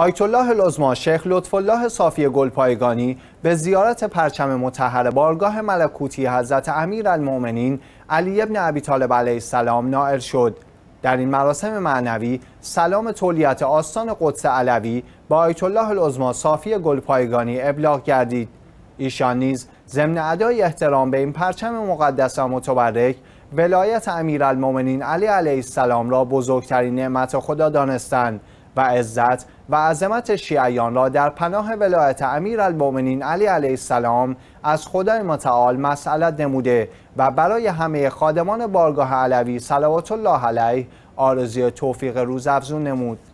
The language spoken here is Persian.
آیت الله لزما شیخ لطف الله صافی گلپایگانی به زیارت پرچم متحر بارگاه ملکوتی حضرت امیرالمؤمنین علی ابن ابی طالب علیه السلام نائل شد در این مراسم معنوی سلام تولیت آستان قدس علوی با آیت الله العظما صافی گلپایگانی ابلاغ گردید ایشان نیز ضمن ادای احترام به این پرچم مقدس و متبرک ولایت امیرالمؤمنین علی علیه السلام را بزرگترین نعمت خدا دانستند و عزت و عظمت شیعیان را در پناه ولایت امیر علی علیه السلام از خدای متعال مسئلت نموده و برای همه خادمان بارگاه علوی صلوات الله علیه آرزی توفیق روز افزون نمود